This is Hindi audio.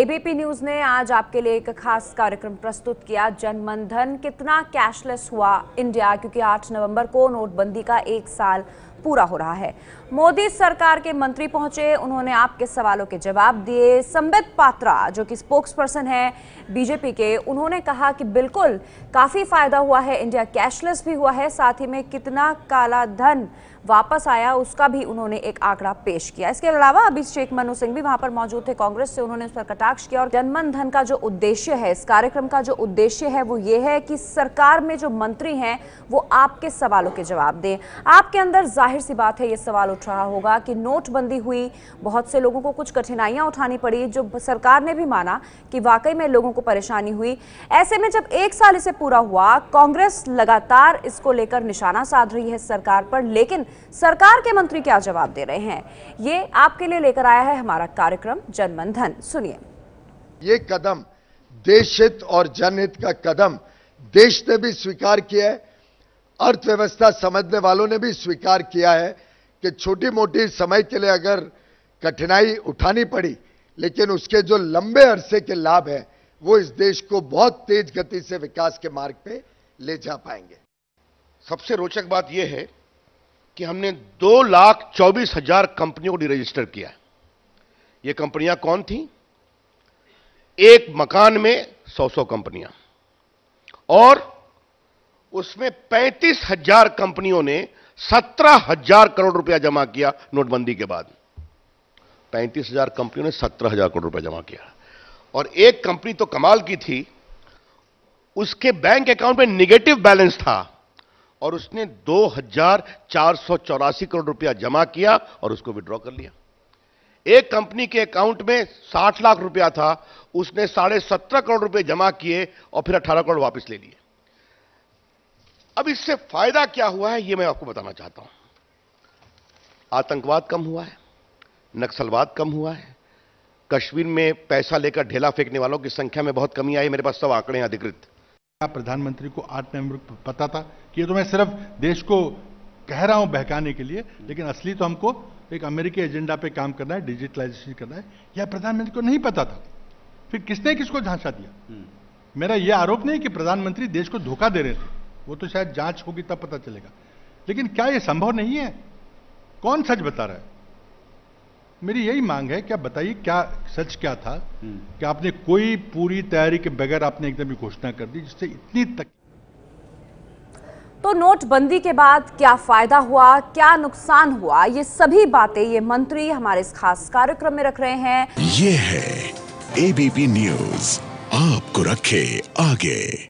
एबीपी न्यूज ने आज आपके लिए एक खास कार्यक्रम प्रस्तुत किया जनमनधन कितना कैशलेस हुआ इंडिया क्योंकि 8 नवंबर को नोटबंदी का एक साल पूरा हो रहा है मोदी सरकार के मंत्री पहुंचे उन्होंने आपके सवालों के जवाब दिए संबित पात्रा जो कि स्पोक्स पर्सन है बीजेपी के उन्होंने कहा कि बिल्कुल काफ़ी फायदा हुआ है इंडिया कैशलेस भी हुआ है साथ ही में कितना काला धन वापस आया उसका भी उन्होंने एक आंकड़ा पेश किया इसके अलावा अभी शेख मनु सिंह भी वहां पर मौजूद थे कांग्रेस से उन्होंने उस पर कटाक्ष किया और जनमन धन का जो उद्देश्य है इस कार्यक्रम का जो उद्देश्य है वो ये है कि सरकार में जो मंत्री हैं वो आपके सवालों के जवाब दें आपके अंदर जाहिर सी बात है ये सवाल उठ रहा होगा कि नोटबंदी हुई बहुत से लोगों को कुछ कठिनाइयां उठानी पड़ी जो सरकार ने भी माना कि वाकई में लोगों को परेशानी हुई ऐसे में जब एक साल इसे पूरा हुआ कांग्रेस लगातार इसको लेकर निशाना साध रही है सरकार पर लेकिन सरकार के मंत्री क्या जवाब दे रहे हैं ये आपके लिए लेकर आया है हमारा कार्यक्रम जनमन धन सुनिए ये कदम देश हित और जनहित का कदम देश ने भी स्वीकार किया है अर्थव्यवस्था समझने वालों ने भी स्वीकार किया है कि छोटी मोटी समय के लिए अगर कठिनाई उठानी पड़ी लेकिन उसके जो लंबे अरसे के लाभ है वो इस देश को बहुत तेज गति से विकास के मार्ग पे ले जा पाएंगे सबसे रोचक बात यह है कि हमने दो लाख चौबीस हजार कंपनियों को रजिस्टर किया ये कंपनियां कौन थी एक मकान में सौ सौ कंपनियां और उसमें पैंतीस हजार कंपनियों ने सत्रह हजार करोड़ रुपया जमा किया नोटबंदी के बाद पैंतीस हजार कंपनियों ने सत्रह हजार करोड़ रुपया जमा किया और एक कंपनी तो कमाल की थी उसके बैंक अकाउंट में निगेटिव बैलेंस था और उसने दो हजार चार सौ चौरासी करोड़ रुपया जमा किया और उसको विड्रॉ कर लिया एक कंपनी के अकाउंट में साठ लाख रुपया था उसने साढ़े सत्रह करोड़ रुपए जमा किए और फिर अठारह करोड़ वापस ले लिए अब इससे फायदा क्या हुआ है यह मैं आपको बताना चाहता हूं आतंकवाद कम हुआ है नक्सलवाद कम हुआ है कश्मीर में पैसा लेकर ढेला फेंकने वालों की संख्या में बहुत कमी आई मेरे पास सब आंकड़े हैं अधिकृत प्रधानमंत्री को आठ नवंबर पता था कि ये तो मैं सिर्फ देश को कह रहा हूं बहकाने के लिए लेकिन असली तो हमको एक अमेरिकी एजेंडा पे काम करना है डिजिटलाइजेशन करना है यह प्रधानमंत्री को नहीं पता था फिर किसने किसको झांसा दिया हम्म। मेरा यह आरोप नहीं कि प्रधानमंत्री देश को धोखा दे रहे थे वो तो शायद जांच होगी तब पता चलेगा लेकिन क्या ये संभव नहीं है कौन सच बता रहा है मेरी यही मांग है आप बताइए क्या सच क्या था हम्म। कि आपने कोई पूरी तैयारी के बगैर आपने एकदम ही घोषणा कर दी जिससे इतनी तक तो नोटबंदी के बाद क्या फायदा हुआ क्या नुकसान हुआ ये सभी बातें ये मंत्री हमारे इस खास कार्यक्रम में रख रहे हैं ये है एबीपी न्यूज आपको रखे आगे